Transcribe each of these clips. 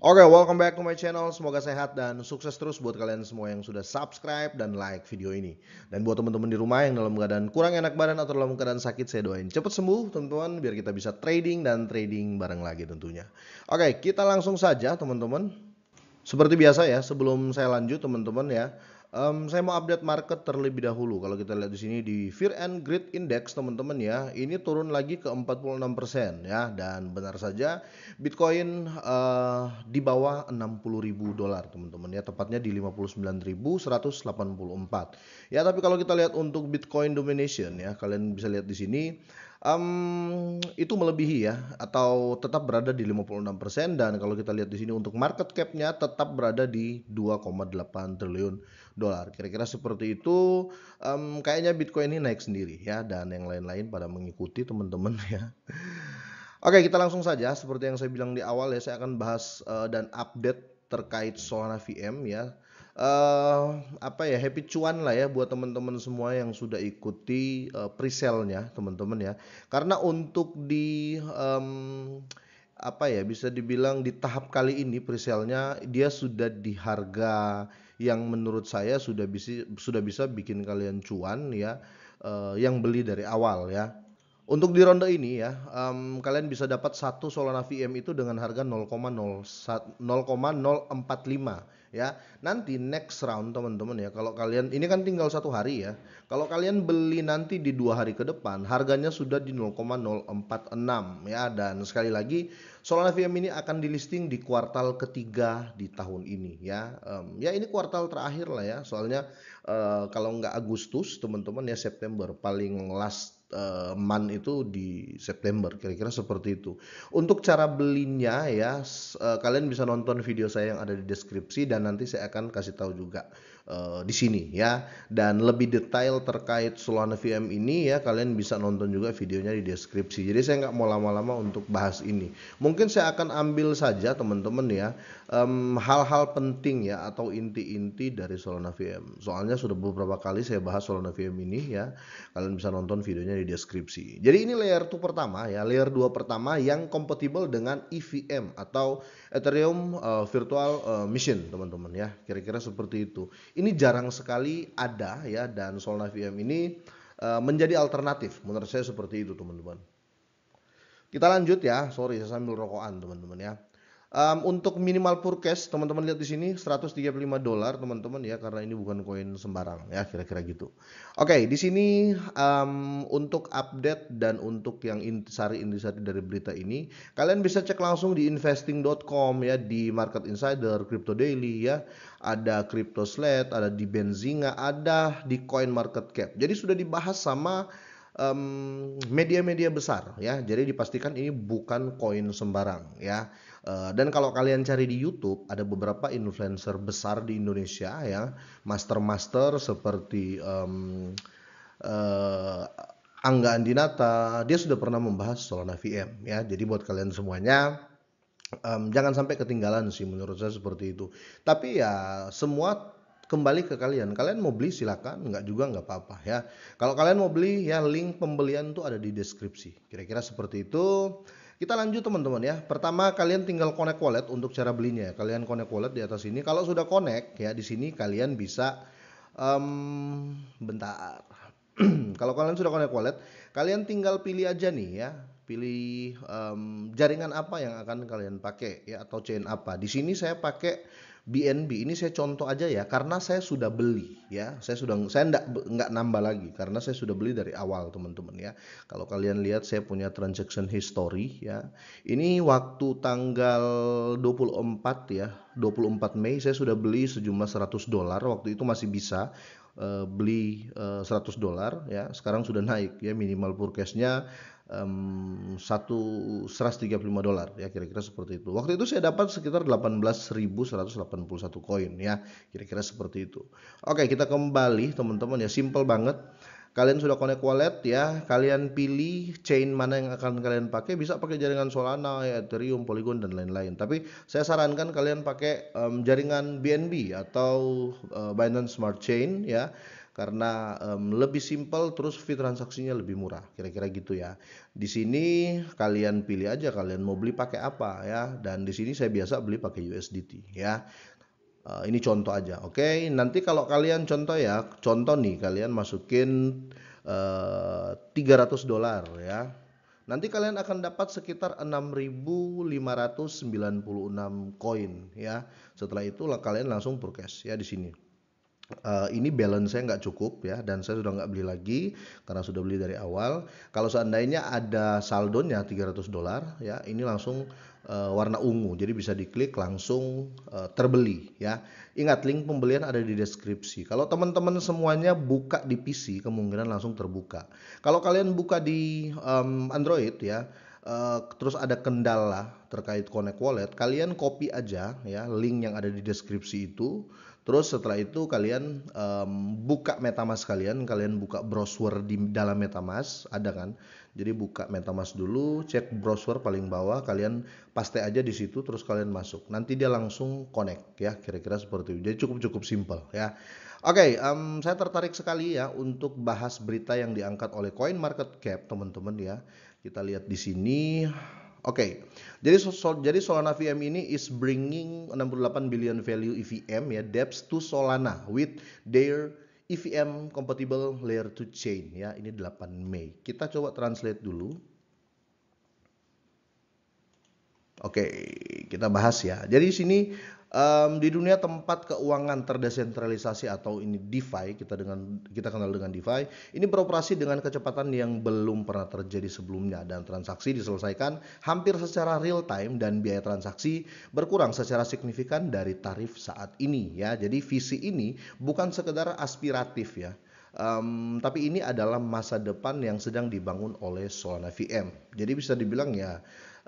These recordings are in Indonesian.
Oke, okay, welcome back to my channel. Semoga sehat dan sukses terus buat kalian semua yang sudah subscribe dan like video ini. Dan buat teman-teman di rumah yang dalam keadaan kurang enak badan atau dalam keadaan sakit, saya doain cepat sembuh, teman-teman, biar kita bisa trading dan trading bareng lagi tentunya. Oke, okay, kita langsung saja, teman-teman. Seperti biasa ya, sebelum saya lanjut, teman-teman ya, Um, saya mau update market terlebih dahulu. Kalau kita lihat di sini di Fear and Greed Index teman-teman ya, ini turun lagi ke 46% ya dan benar saja Bitcoin uh, di bawah 60.000 dolar teman-teman ya, tepatnya di 59.184. Ya, tapi kalau kita lihat untuk Bitcoin domination ya, kalian bisa lihat di sini um, itu melebihi ya atau tetap berada di 56% dan kalau kita lihat di sini untuk market cap-nya tetap berada di 2,8 triliun dolar. Kira-kira seperti itu um, kayaknya Bitcoin ini naik sendiri ya dan yang lain-lain pada mengikuti teman-teman ya. Oke, kita langsung saja seperti yang saya bilang di awal ya saya akan bahas uh, dan update terkait Solana VM ya uh, apa ya happy cuan lah ya buat teman-teman semua yang sudah ikuti uh, presale-nya teman-teman ya karena untuk di um, apa ya bisa dibilang di tahap kali ini priselnya dia sudah di harga yang menurut saya sudah bisa sudah bisa bikin kalian cuan ya uh, yang beli dari awal ya untuk di ronde ini ya, um, kalian bisa dapat satu Solana VM itu dengan harga 0,045 ya. Nanti next round teman-teman ya, kalau kalian ini kan tinggal satu hari ya. Kalau kalian beli nanti di dua hari ke depan, harganya sudah di 0,046 ya. Dan sekali lagi Solana VM ini akan dilisting di kuartal ketiga di tahun ini ya. Um, ya ini kuartal terakhir lah ya, soalnya uh, kalau nggak Agustus teman-teman ya September paling last Eh, man itu di September kira-kira seperti itu. Untuk cara belinya ya eh, kalian bisa nonton video saya yang ada di deskripsi dan nanti saya akan kasih tahu juga Eh, di sini ya. Dan lebih detail terkait Solana VM ini ya kalian bisa nonton juga videonya di deskripsi. Jadi saya nggak mau lama-lama untuk bahas ini. Mungkin saya akan ambil saja teman-teman ya hal-hal um, penting ya atau inti-inti dari Solana VM. Soalnya sudah beberapa kali saya bahas Solana VM ini ya. Kalian bisa nonton videonya di deskripsi. Jadi ini layer 2 pertama ya, layer 2 pertama yang compatible dengan EVM atau Ethereum uh, Virtual uh, eh, Mission teman-teman ya. Kira-kira seperti itu ini jarang sekali ada ya dan Solna VM ini uh, menjadi alternatif menurut saya seperti itu teman-teman. Kita lanjut ya, sorry saya sambil rokokan teman-teman ya. Um, untuk minimal purchase, teman-teman lihat di sini 135 dolar, teman-teman ya, karena ini bukan koin sembarang ya, kira-kira gitu. Oke, okay, di sini um, untuk update dan untuk yang sari intisari dari berita ini, kalian bisa cek langsung di investing.com ya, di Market Insider, Crypto Daily ya, ada Crypto Slate, ada di Benzinga, ada di Coin Market Cap. Jadi sudah dibahas sama media-media um, besar ya. Jadi dipastikan ini bukan koin sembarang ya. Eh, dan kalau kalian cari di YouTube ada beberapa influencer besar di Indonesia ya, master-master seperti um, uh, Angga Andinata, dia sudah pernah membahas Solana VM ya. Jadi buat kalian semuanya um, jangan sampai ketinggalan sih menurut saya seperti itu. Tapi ya semua kembali ke kalian. Kalian mau beli silakan, nggak juga nggak apa-apa ya. Kalau kalian mau beli ya link pembelian tuh ada di deskripsi. Kira-kira seperti itu. Kita lanjut teman-teman ya. Pertama kalian tinggal connect wallet untuk cara belinya. Ya. Kalian connect wallet di atas ini. Kalau sudah connect ya di sini kalian bisa um, bentar. Kalau kalian sudah connect wallet, kalian tinggal pilih aja nih ya pilih um, jaringan apa yang akan kalian pakai ya atau chain apa. Di sini saya pakai BNB. Ini saya contoh aja ya karena saya sudah beli ya. Saya sudah saya enggak enggak nambah lagi karena saya sudah beli dari awal teman-teman ya. Kalau kalian lihat saya punya transaction history ya. Ini waktu tanggal 24 ya. 24 Mei saya sudah beli sejumlah 100 dolar. Waktu itu masih bisa eh, beli 100 eh, dolar ya sekarang sudah naik ya minimal purchase-nya um, 1 135 dolar ya kira-kira seperti itu. Waktu itu saya dapat sekitar 18.181 koin ya kira-kira seperti itu. Oke kita kembali teman-teman ya simple banget. Kalian sudah connect wallet ya, kalian pilih chain mana yang akan kalian pakai, bisa pakai jaringan Solana, Ethereum, Polygon dan lain-lain. Tapi saya sarankan kalian pakai um, jaringan BNB atau uh, Binance Smart Chain ya karena um, lebih simple terus fee transaksinya lebih murah kira-kira gitu ya di sini kalian pilih aja kalian mau beli pakai apa ya dan di sini saya biasa beli pakai USDT ya uh, ini contoh aja oke okay? nanti kalau kalian contoh ya contoh nih kalian masukin uh, eh, 300 dolar ya nanti kalian akan dapat sekitar 6.596 koin ya setelah itu kalian langsung purchase ya di sini Uh, ini balance saya nggak cukup ya dan saya sudah nggak beli lagi karena sudah beli dari awal. Kalau seandainya ada saldonya 300 dolar ya ini langsung uh, warna ungu jadi bisa diklik langsung uh, terbeli ya. Ingat link pembelian ada di deskripsi. Kalau teman-teman semuanya buka di PC kemungkinan langsung terbuka. Kalau kalian buka di um, Android ya Uh, terus ada kendala terkait Connect Wallet, kalian copy aja ya link yang ada di deskripsi itu Terus setelah itu kalian um, buka MetaMask kalian, kalian buka browser di dalam MetaMask, ada kan? Jadi buka MetaMask dulu, cek browser paling bawah, kalian paste aja di situ terus kalian masuk. Nanti dia langsung connect ya, kira-kira seperti itu. Jadi cukup-cukup simple ya. Oke, okay, um, saya tertarik sekali ya untuk bahas berita yang diangkat oleh CoinMarketCap, teman-teman ya. Kita lihat di sini Oke. Okay. Jadi so, jadi Solana VM ini is bringing 68 billion value EVM ya dApps to Solana with their EVM compatible layer to chain ya. Ini 8 Mei. Kita coba translate dulu. Oke, okay, kita bahas ya. Jadi di sini um, di dunia tempat keuangan terdesentralisasi atau ini DeFi kita dengan kita kenal dengan DeFi ini beroperasi dengan kecepatan yang belum pernah terjadi sebelumnya dan transaksi diselesaikan hampir secara real time dan biaya transaksi berkurang secara signifikan dari tarif saat ini ya jadi visi ini bukan sekedar aspiratif ya Um, tapi ini adalah masa depan yang sedang dibangun oleh Solana VM. Jadi bisa dibilang ya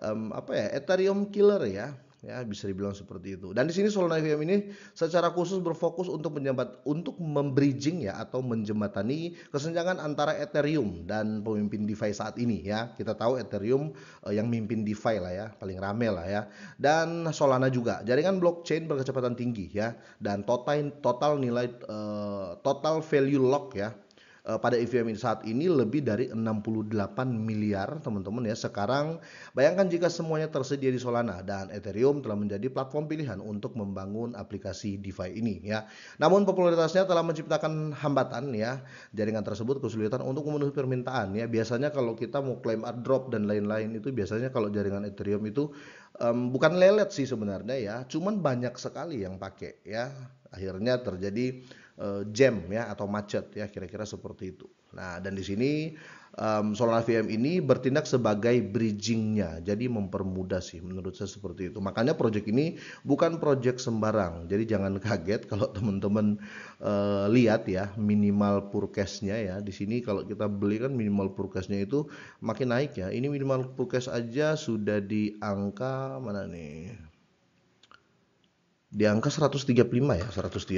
um, apa ya Ethereum killer ya ya bisa dibilang seperti itu dan di sini Solana FM ini secara khusus berfokus untuk menjembat untuk membridging ya atau menjembatani kesenjangan antara Ethereum dan pemimpin DeFi saat ini ya kita tahu Ethereum eh, yang mimpin DeFi lah ya paling rame lah ya dan Solana juga jaringan blockchain berkecepatan tinggi ya dan total total nilai eh, total value lock ya uh, pada EVM ini saat ini lebih dari 68 miliar teman-teman ya sekarang bayangkan jika semuanya tersedia di Solana dan Ethereum telah menjadi platform pilihan untuk membangun aplikasi DeFi ini ya namun popularitasnya telah menciptakan hambatan ya jaringan tersebut kesulitan untuk memenuhi permintaan ya biasanya kalau kita mau klaim airdrop dan lain-lain itu biasanya kalau jaringan Ethereum itu um, bukan lelet sih sebenarnya ya cuman banyak sekali yang pakai ya akhirnya terjadi jam eh, ya atau macet ya kira-kira seperti itu. Nah dan di sini um, Solar VM ini bertindak sebagai bridgingnya, jadi mempermudah sih menurut saya seperti itu. Makanya proyek ini bukan proyek sembarang, jadi jangan kaget kalau teman-teman uh, lihat ya minimal purkesnya ya. Di sini kalau kita beli kan minimal purkesnya itu makin naik ya. Ini minimal purkes aja sudah di angka mana nih? di angka 135 ya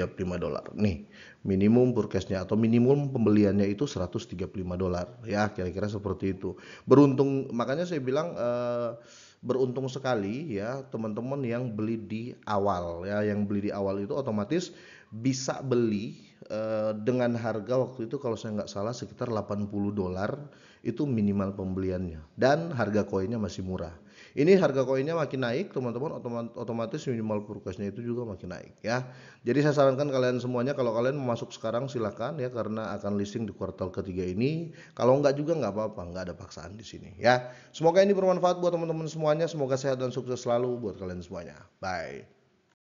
135 dolar nih minimum purchase-nya atau minimum pembeliannya itu 135 dolar ya kira-kira seperti itu beruntung makanya saya bilang eh, beruntung sekali ya teman-teman yang beli di awal ya yang beli di awal itu otomatis bisa beli eh, dengan harga waktu itu kalau saya nggak salah sekitar 80 dolar itu minimal pembeliannya dan harga koinnya masih murah ini harga koinnya makin naik, teman-teman, otomatis minimal purchase-nya itu juga makin naik ya. Jadi saya sarankan kalian semuanya kalau kalian mau masuk sekarang silahkan ya karena akan listing di kuartal ketiga ini. Kalau enggak juga enggak apa-apa, enggak ada paksaan di sini ya. Semoga ini bermanfaat buat teman-teman semuanya, semoga sehat dan sukses selalu buat kalian semuanya. Bye.